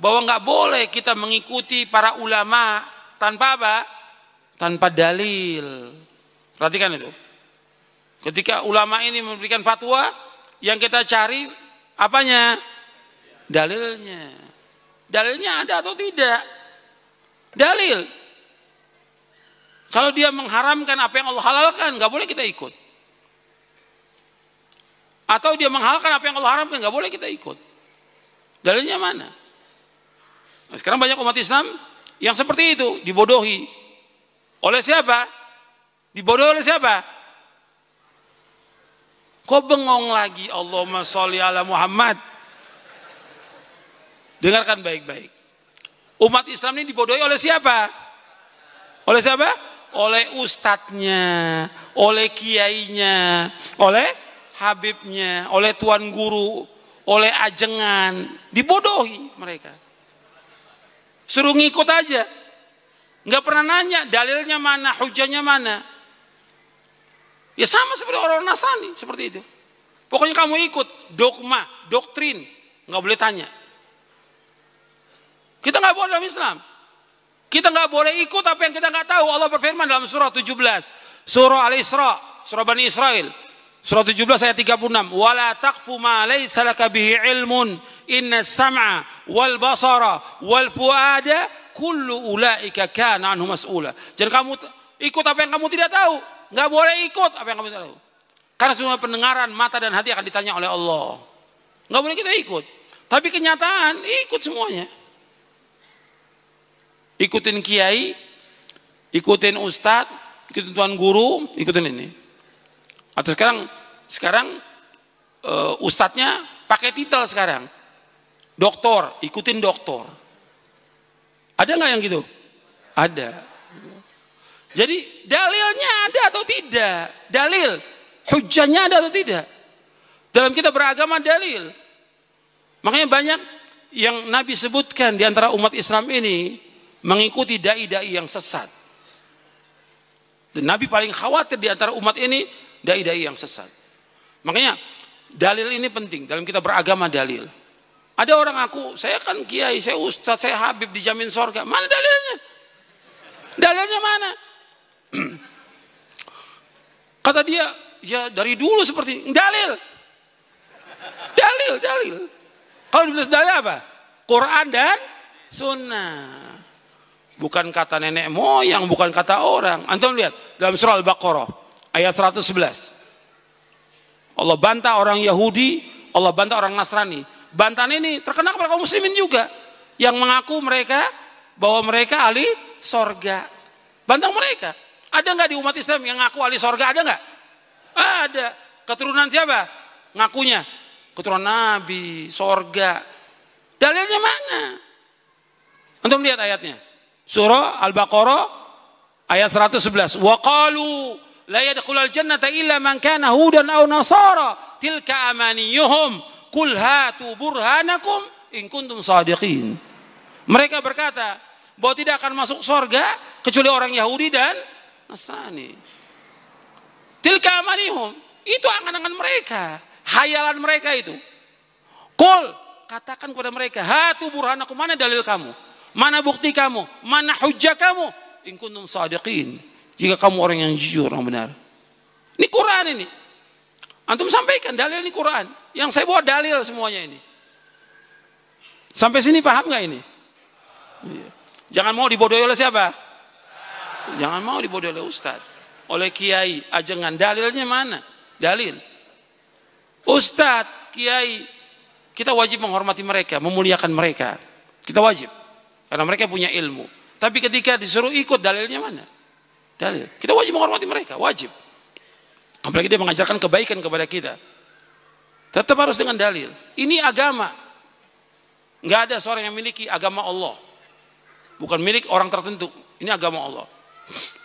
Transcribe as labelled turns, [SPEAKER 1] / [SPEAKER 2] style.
[SPEAKER 1] bahwa nggak boleh kita mengikuti para ulama tanpa apa? Tanpa dalil. Perhatikan itu. Ketika ulama ini memberikan fatwa, yang kita cari apanya? Dalilnya. Dalilnya ada atau tidak? Dalil. Kalau dia mengharamkan apa yang Allah halalkan, nggak boleh kita ikut. Atau dia menghalalkan apa yang Allah haramkan, nggak boleh kita ikut. Dalilnya mana? Nah, sekarang banyak umat Islam yang seperti itu dibodohi. Oleh siapa? Dibodohi oleh siapa? Kok bengong lagi Allahumma sholli ala Muhammad. Dengarkan baik-baik. Umat Islam ini dibodohi oleh siapa? Oleh siapa? Oleh ustadznya, oleh kiainya, oleh habibnya, oleh tuan guru, oleh ajengan. Dibodohi mereka. Suruh ngikut aja. Nggak pernah nanya dalilnya mana, hujannya mana. Ya sama seperti orang Nasrani, seperti itu. Pokoknya kamu ikut dogma, doktrin. Nggak boleh tanya. Kita nggak boleh dalam Islam. Kita nggak boleh ikut apa yang kita nggak tahu. Allah berfirman dalam surah 17. Surah Al-Isra, surah Bani Israel. Surah 17 ayat 36. Wala taqfu ma laysa laka bihi ilmun inna sam'a wal basara wal fuada kullu ulaika kana anhu mas'ula. Jadi kamu ikut apa yang kamu tidak tahu. Enggak boleh ikut apa yang kamu tidak tahu. Karena semua pendengaran, mata dan hati akan ditanya oleh Allah. Enggak boleh kita ikut. Tapi kenyataan ikut semuanya. Ikutin kiai, ikutin ustadz, ikutin tuan guru, ikutin ini. Atau sekarang sekarang uh, ustadznya pakai titel sekarang. Doktor, ikutin doktor. Ada nggak yang gitu? Ada. Jadi dalilnya ada atau tidak? Dalil. hujannya ada atau tidak? Dalam kita beragama dalil. Makanya banyak yang Nabi sebutkan di antara umat Islam ini mengikuti dai-dai yang sesat. Dan Nabi paling khawatir di antara umat ini dai-dai yang sesat. Makanya dalil ini penting dalam kita beragama dalil. Ada orang aku, saya kan kiai, saya ustaz, saya habib dijamin sorga. Mana dalilnya? Dalilnya mana? Kata dia, ya dari dulu seperti ini. Dalil. Dalil, dalil. Kalau dibilang dalil apa? Quran dan sunnah. Bukan kata nenek moyang, bukan kata orang. Antum lihat dalam surah Al-Baqarah ayat 111. Allah bantah orang Yahudi, Allah bantah orang Nasrani. Bantahan ini terkena kepada kaum muslimin juga yang mengaku mereka bahwa mereka ahli sorga. Bantah mereka. Ada nggak di umat Islam yang ngaku ahli sorga? Ada nggak? Ada. Keturunan siapa? Ngakunya. Keturunan Nabi, sorga. Dalilnya mana? Untuk melihat ayatnya. Surah Al-Baqarah ayat 111. Waqalu la yadkhulul jannata illa man kana hudan aw nasara tilka amaniyuhum qul hatu burhanakum in kuntum sadiqin mereka berkata bahwa tidak akan masuk surga kecuali orang Yahudi dan Nasrani tilka amanihum itu angan-angan mereka hayalan mereka itu qul katakan kepada mereka hatu burhanakum mana dalil kamu mana bukti kamu mana hujah kamu in kuntum sadiqin jika kamu orang yang jujur, orang benar. Ini Quran ini. Antum sampaikan dalil ini Quran. Yang saya buat dalil semuanya ini. Sampai sini paham nggak ini? Iya. Jangan mau dibodohi oleh siapa? Jangan mau dibodohi oleh ustad, oleh kiai. Ajengan dalilnya mana? Dalil. ustad, kiai, kita wajib menghormati mereka, memuliakan mereka. Kita wajib. Karena mereka punya ilmu. Tapi ketika disuruh ikut dalilnya mana? dalil. Kita wajib menghormati mereka, wajib. Apalagi dia mengajarkan kebaikan kepada kita. Tetap harus dengan dalil. Ini agama. Nggak ada seorang yang memiliki agama Allah. Bukan milik orang tertentu. Ini agama Allah.